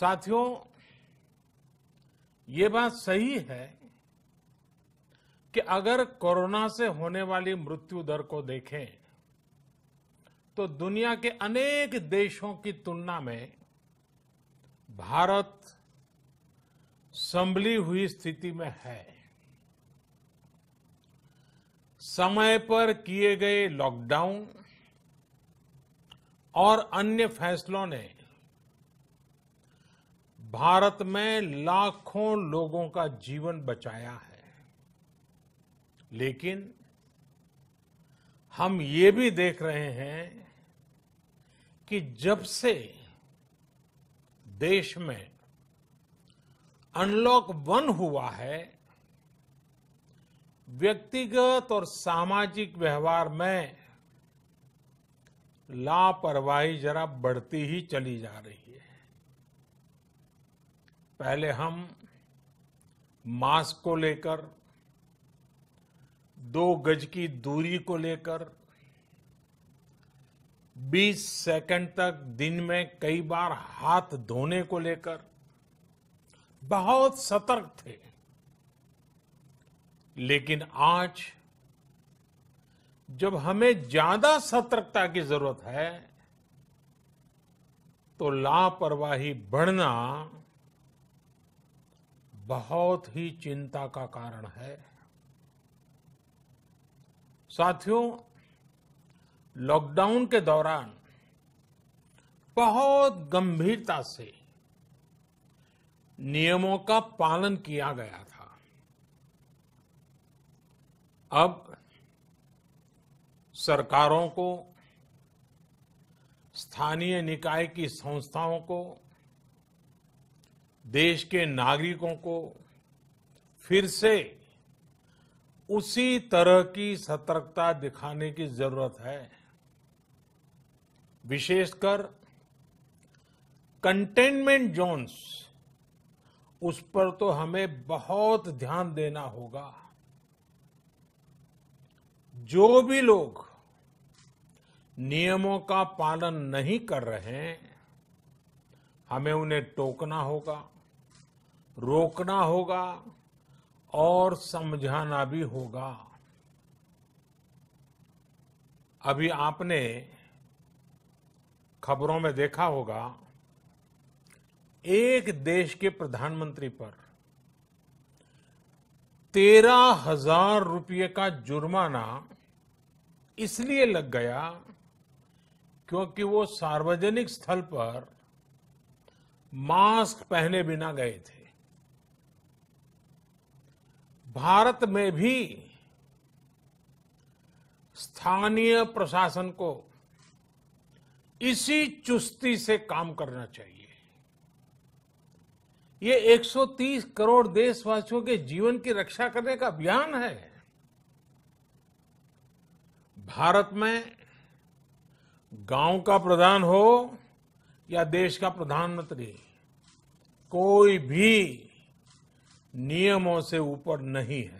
साथियों ये बात सही है कि अगर कोरोना से होने वाली मृत्यु दर को देखें तो दुनिया के अनेक देशों की तुलना में भारत संभली हुई स्थिति में है समय पर किए गए लॉकडाउन और अन्य फैसलों ने भारत में लाखों लोगों का जीवन बचाया है लेकिन हम ये भी देख रहे हैं कि जब से देश में अनलॉक वन हुआ है व्यक्तिगत और सामाजिक व्यवहार में लापरवाही जरा बढ़ती ही चली जा रही है पहले हम मास्क को लेकर दो गज की दूरी को लेकर 20 सेकंड तक दिन में कई बार हाथ धोने को लेकर बहुत सतर्क थे लेकिन आज जब हमें ज्यादा सतर्कता की जरूरत है तो लापरवाही बढ़ना बहुत ही चिंता का कारण है साथियों लॉकडाउन के दौरान बहुत गंभीरता से नियमों का पालन किया गया था अब सरकारों को स्थानीय निकाय की संस्थाओं को देश के नागरिकों को फिर से उसी तरह की सतर्कता दिखाने की जरूरत है विशेषकर कंटेनमेंट जोन्स उस पर तो हमें बहुत ध्यान देना होगा जो भी लोग नियमों का पालन नहीं कर रहे हैं हमें उन्हें टोकना होगा रोकना होगा और समझाना भी होगा अभी आपने खबरों में देखा होगा एक देश के प्रधानमंत्री पर तेरह हजार रुपये का जुर्माना इसलिए लग गया क्योंकि वो सार्वजनिक स्थल पर मास्क पहने बिना गए थे भारत में भी स्थानीय प्रशासन को इसी चुस्ती से काम करना चाहिए ये 130 करोड़ देशवासियों के जीवन की रक्षा करने का अभियान है भारत में गांव का प्रधान हो या देश का प्रधानमंत्री कोई भी नियमों से ऊपर नहीं है